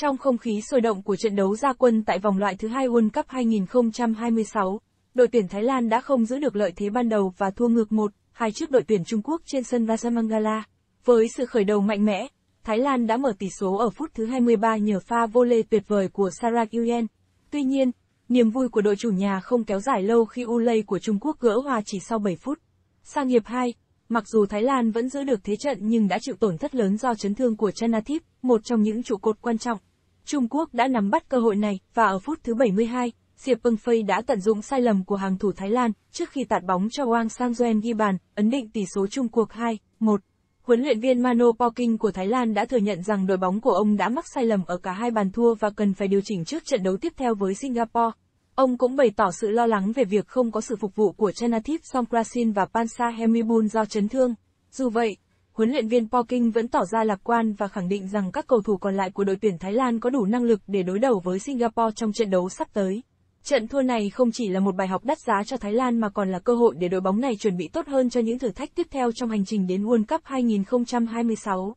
Trong không khí sôi động của trận đấu gia quân tại vòng loại thứ hai World Cup 2026, đội tuyển Thái Lan đã không giữ được lợi thế ban đầu và thua ngược 1-2 trước đội tuyển Trung Quốc trên sân Rajamangala. Với sự khởi đầu mạnh mẽ, Thái Lan đã mở tỷ số ở phút thứ 23 nhờ pha vô lê tuyệt vời của Sarah Nguyen. Tuy nhiên, niềm vui của đội chủ nhà không kéo dài lâu khi Ulay của Trung Quốc gỡ hòa chỉ sau 7 phút. Sang hiệp 2, mặc dù Thái Lan vẫn giữ được thế trận nhưng đã chịu tổn thất lớn do chấn thương của Chanathip, một trong những trụ cột quan trọng. Trung Quốc đã nắm bắt cơ hội này và ở phút thứ 72, Diệp Pưng Phây đã tận dụng sai lầm của hàng thủ Thái Lan trước khi tạt bóng cho Wang Sanzuen ghi bàn, ấn định tỷ số chung cuộc 2-1. Huấn luyện viên Mano Poking của Thái Lan đã thừa nhận rằng đội bóng của ông đã mắc sai lầm ở cả hai bàn thua và cần phải điều chỉnh trước trận đấu tiếp theo với Singapore. Ông cũng bày tỏ sự lo lắng về việc không có sự phục vụ của Chanathip Songkrasin và Pansa Hemibun do chấn thương. Dù vậy, huấn luyện viên Poking vẫn tỏ ra lạc quan và khẳng định rằng các cầu thủ còn lại của đội tuyển Thái Lan có đủ năng lực để đối đầu với Singapore trong trận đấu sắp tới. Trận thua này không chỉ là một bài học đắt giá cho Thái Lan mà còn là cơ hội để đội bóng này chuẩn bị tốt hơn cho những thử thách tiếp theo trong hành trình đến World Cup 2026.